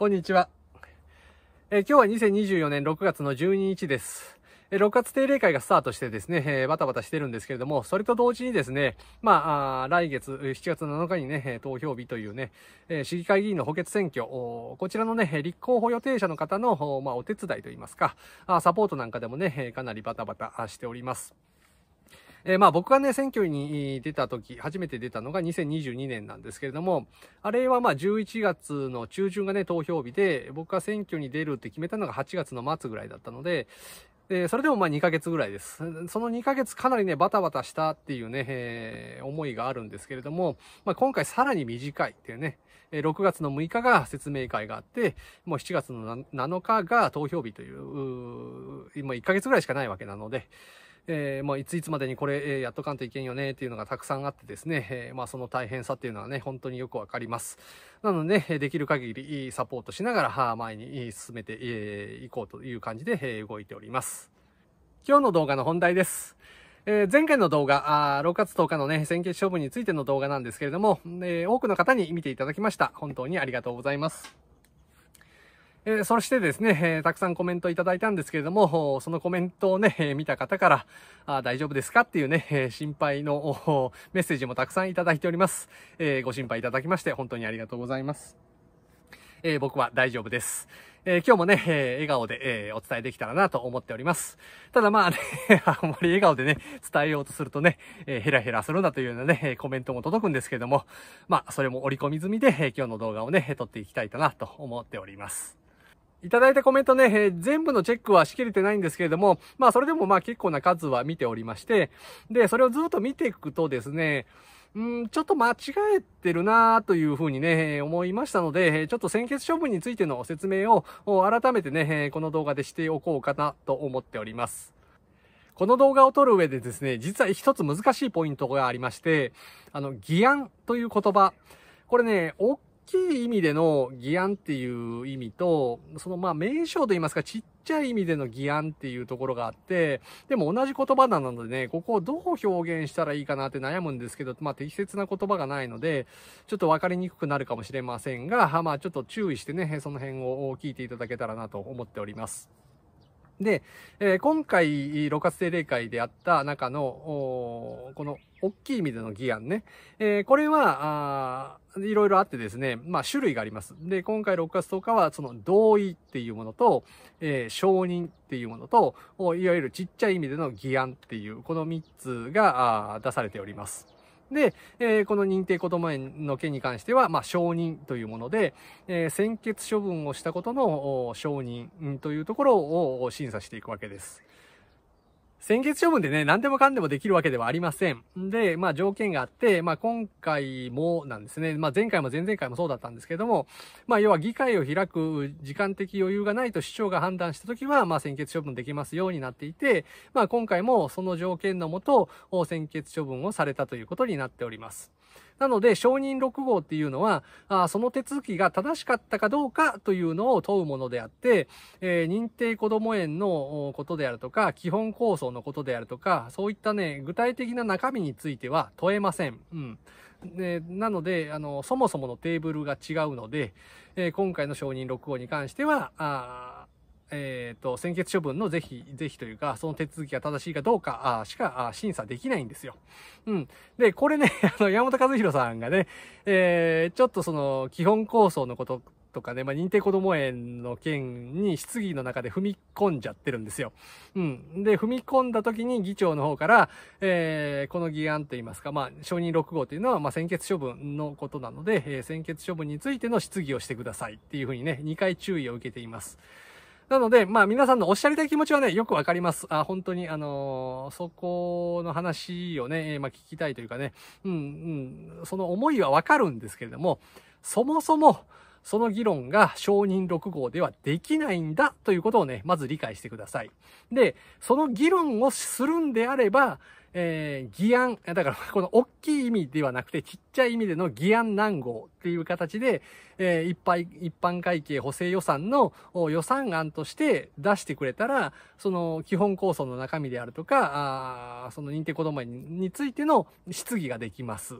こんにちは。え今日は2024年6月の12日です。え6月定例会がスタートしてですね、えバタバタしてるんですけれども、それと同時にですね、まあ、来月、7月7日にね、投票日というね、え市議会議員の補欠選挙、こちらのね、立候補予定者の方の、まあ、お手伝いといいますか、サポートなんかでもね、かなりバタバタしております。えー、まあ僕がね、選挙に出た時、初めて出たのが2022年なんですけれども、あれはまあ11月の中旬がね、投票日で、僕が選挙に出るって決めたのが8月の末ぐらいだったので、で、それでもまあ2ヶ月ぐらいです。その2ヶ月かなりね、バタバタしたっていうね、えー、思いがあるんですけれども、まあ今回さらに短いっていうね、6月の6日が説明会があって、もう7月の7日が投票日という、今1ヶ月ぐらいしかないわけなので、えー、まあ、いついつまでにこれ、えー、やっとかんといけんよね、っていうのがたくさんあってですね、えー、まあ、その大変さっていうのはね、本当によくわかります。なので、できる限りサポートしながら、前に進めてい、えー、こうという感じで、えー、動いております。今日の動画の本題です。え前回の動画あ、6月10日のね、先決処分についての動画なんですけれども、え多くの方に見ていただきました。本当にありがとうございます。えー、そしてですね、えー、たくさんコメントいただいたんですけれども、そのコメントをね、えー、見た方から、あ大丈夫ですかっていうね、え心配のメッセージもたくさんいただいております、えご心配いただきまして、本当にありがとうございます。え僕は大丈夫です。え今日もね、え笑顔で、えお伝えできたらなと思っております。ただまあね、あんまり笑顔でね、伝えようとするとね、えヘラヘラするなというようなね、コメントも届くんですけども、まあ、それも織り込み済みで、え今日の動画をね、撮っていきたいかなと思っております。いただいたコメントね、えー、全部のチェックはしきれてないんですけれども、まあそれでもまあ結構な数は見ておりまして、で、それをずっと見ていくとですね、んちょっと間違えてるなというふうにね、思いましたので、ちょっと先決処分についての説明を改めてね、この動画でしておこうかなと思っております。この動画を撮る上でですね、実は一つ難しいポイントがありまして、あの、議案という言葉。これね、きい意味での議案っていう意味と、そのまあ名称といいますか、ちっちゃい意味での議案っていうところがあって、でも同じ言葉なのでね、ここをどう表現したらいいかなって悩むんですけど、まあ適切な言葉がないので、ちょっと分かりにくくなるかもしれませんが、まあちょっと注意してね、その辺を聞いていただけたらなと思っております。で、えー、今回、六月定例会であった中の、この、大きい意味での議案ね。えー、これは、いろいろあってですね、まあ、種類があります。で、今回6月10日は、その同意っていうものと、えー、承認っていうものと、いわゆるちっちゃい意味での議案っていう、この3つが出されております。で、えー、この認定こども園の件に関しては、まあ、承認というもので、えー、先決処分をしたことの承認というところを審査していくわけです。先月処分でね、何でもかんでもできるわけではありません。で、まあ条件があって、まあ今回もなんですね、まあ前回も前々回もそうだったんですけども、まあ要は議会を開く時間的余裕がないと市長が判断したときは、まあ先決処分できますようになっていて、まあ今回もその条件のもと、先決処分をされたということになっております。なので、承認6号っていうのは、あその手続きが正しかったかどうかというのを問うものであって、えー、認定こども園のことであるとか、基本構想のことであるとか、そういったね、具体的な中身については問えません。うん。ね、なので、あの、そもそものテーブルが違うので、えー、今回の承認6号に関しては、あえっ、ー、と、先決処分の是非、是非というか、その手続きが正しいかどうか、あしか審査できないんですよ。うん。で、これね、あの、山本和弘さんがね、えー、ちょっとその、基本構想のこととかね、まあ、認定子ども園の件に質疑の中で踏み込んじゃってるんですよ。うん。で、踏み込んだ時に議長の方から、えー、この議案といいますか、まあ、承認6号というのは、まあ、先決処分のことなので、えー、先決処分についての質疑をしてくださいっていうふうにね、2回注意を受けています。なので、まあ皆さんのおっしゃりたい気持ちはね、よくわかります。あ、本当に、あのー、そこの話をね、まあ聞きたいというかね、うん、うん、その思いはわかるんですけれども、そもそも、その議論が承認6号ではできないんだということをね、まず理解してください。で、その議論をするんであれば、えー、議案、だからこの大きい意味ではなくてちっちゃい意味での議案難号っていう形で、えー、一般一般会計補正予算の予算案として出してくれたら、その基本構想の中身であるとか、あその認定子どもについての質疑ができます。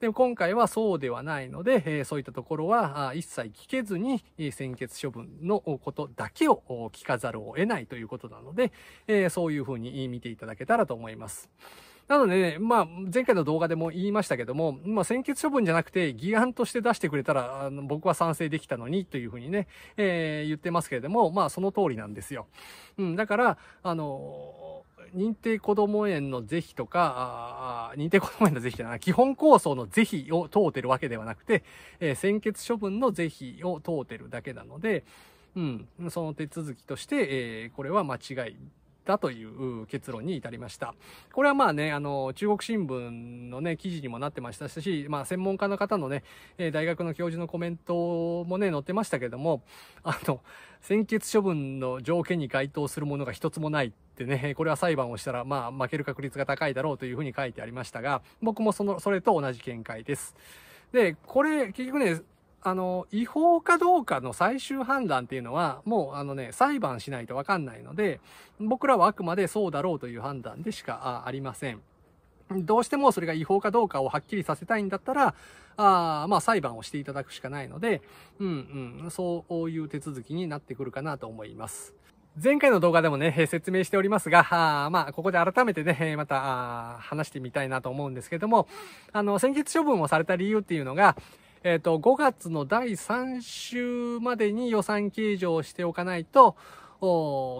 でも今回はそうではないので、えー、そういったところは一切聞けずに、先決処分のことだけを聞かざるを得ないということなので、えー、そういうふうに見ていただけたらと思います。なので、ね、まあ、前回の動画でも言いましたけども、まあ、先決処分じゃなくて、議案として出してくれたら、あの僕は賛成できたのに、というふうにね、えー、言ってますけれども、まあ、その通りなんですよ。うん、だから、あの認定こども園の是非とか、認定こども園の是非じゃない、基本構想の是非を問うてるわけではなくて、えー、先決処分の是非を問うてるだけなので、うん、その手続きとして、えー、これは間違いたという結論に至りました。これはまあね、あの、中国新聞のね、記事にもなってましたし、まあ専門家の方のね、大学の教授のコメントもね、載ってましたけども、あの、先決処分の条件に該当するものが一つもないってね、これは裁判をしたら、まあ、負ける確率が高いだろうというふうに書いてありましたが、僕もその、それと同じ見解です。で、これ、結局ね、あの、違法かどうかの最終判断っていうのは、もうあのね、裁判しないとわかんないので、僕らはあくまでそうだろうという判断でしかありません。どうしてもそれが違法かどうかをはっきりさせたいんだったら、あまあ裁判をしていただくしかないので、うんうん、そういう手続きになってくるかなと思います。前回の動画でもね、説明しておりますが、あまあ、ここで改めてね、また話してみたいなと思うんですけども、あの、先決処分をされた理由っていうのが、えっ、ー、と、5月の第3週までに予算計上をしておかないと、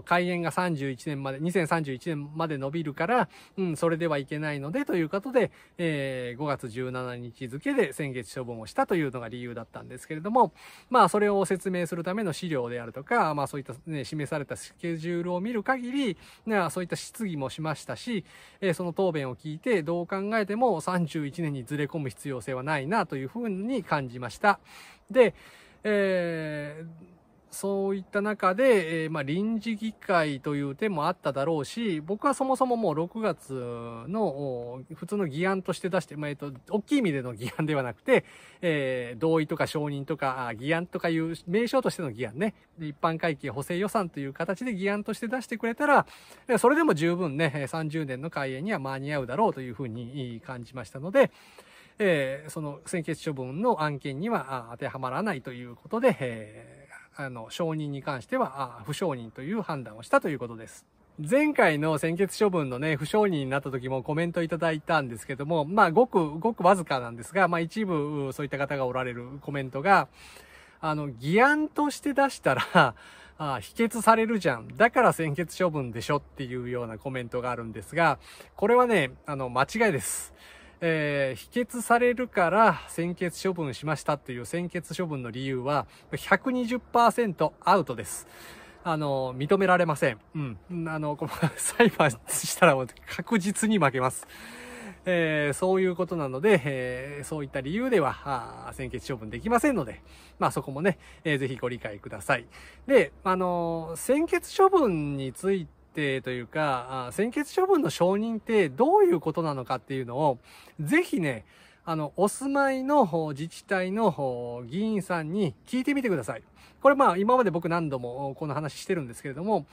開園が31年まで、2031年まで伸びるから、うん、それではいけないので、ということで、えー、5月17日付で先月処分をしたというのが理由だったんですけれども、まあ、それを説明するための資料であるとか、まあ、そういったね、示されたスケジュールを見る限り、ね、そういった質疑もしましたし、えー、その答弁を聞いて、どう考えても31年にずれ込む必要性はないな、というふうに感じました。で、えーそういった中で、えー、まあ、臨時議会という手もあっただろうし、僕はそもそももう6月の普通の議案として出して、まあ、えっ、と、大きい意味での議案ではなくて、えー、同意とか承認とか、議案とかいう名称としての議案ね、一般会計補正予算という形で議案として出してくれたら、それでも十分ね、30年の開演には間に合うだろうというふうに感じましたので、えー、その先決処分の案件には当てはまらないということで、えーあの、承認に関しては、不承認という判断をしたということです。前回の先決処分のね、不承認になった時もコメントいただいたんですけども、まあ、ごく、ごくわずかなんですが、まあ、一部、そういった方がおられるコメントが、あの、議案として出したらああ、否決されるじゃん。だから先決処分でしょっていうようなコメントがあるんですが、これはね、あの、間違いです。えー、否決されるから先決処分しましたっていう先決処分の理由は120%アウトです。あの、認められません。うん。あの、裁判したら確実に負けます。えー、そういうことなので、えー、そういった理由では、先決処分できませんので、まあそこもね、えー、ぜひご理解ください。で、あのー、先決処分について、定というか、あ先決処分の承認ってどういうことなのかっていうのを、ぜひね、あの、お住まいの自治体の議員さんに聞いてみてください。これまあ今まで僕何度もこの話してるんですけれども、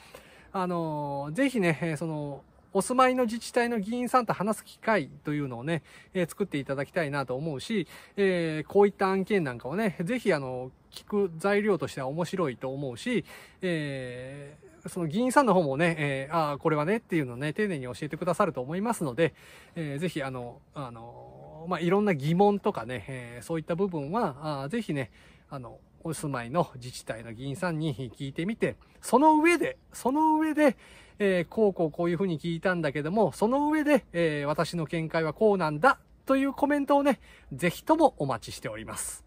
あの、ぜひね、その、お住まいの自治体の議員さんと話す機会というのをね、えー、作っていただきたいなと思うし、えー、こういった案件なんかをね、ぜひあの、聞く材料としては面白いと思うし、えーその議員さんの方もね、えー、ああ、これはねっていうのをね、丁寧に教えてくださると思いますので、えー、ぜひ、あの、あの、まあ、いろんな疑問とかね、えー、そういった部分は、あぜひね、あの、お住まいの自治体の議員さんに聞いてみて、その上で、その上で、えー、こうこうこういうふうに聞いたんだけども、その上で、えー、私の見解はこうなんだというコメントをね、ぜひともお待ちしております。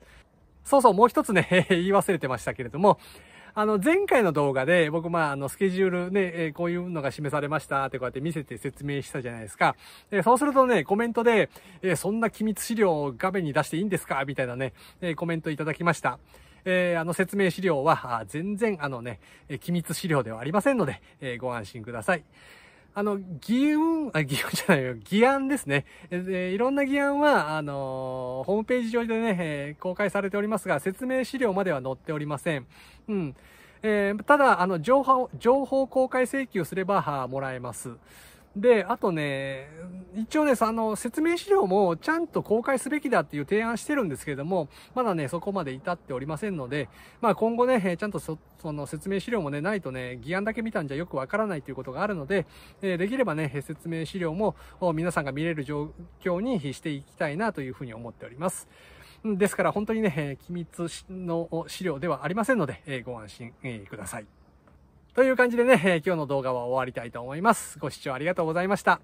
そうそう、もう一つね、言い忘れてましたけれども、あの、前回の動画で、僕、まあ、あの、スケジュールね、えこういうのが示されましたってこうやって見せて説明したじゃないですか。えそうするとね、コメントで、えそんな機密資料を画面に出していいんですかみたいなね、えコメントいただきました。えー、あの説明資料は、全然あのね、機密資料ではありませんので、えー、ご安心ください。あの、議運、あ、議運じゃないよ、議案ですね。えいろんな議案は、あのー、ホームページ上でね、えー、公開されておりますが、説明資料までは載っておりません。うん。えー、ただ、あの、情報、情報公開請求すれば、はもらえます。で、あとね、一応ね、あの、説明資料もちゃんと公開すべきだっていう提案してるんですけれども、まだね、そこまで至っておりませんので、まあ今後ね、ちゃんとその説明資料もね、ないとね、議案だけ見たんじゃよくわからないということがあるので、えできればね、説明資料も皆さんが見れる状況にしていきたいなというふうに思っております。ですから本当にね、機密の資料ではありませんので、ご安心ください。という感じでね、今日の動画は終わりたいと思います。ご視聴ありがとうございました。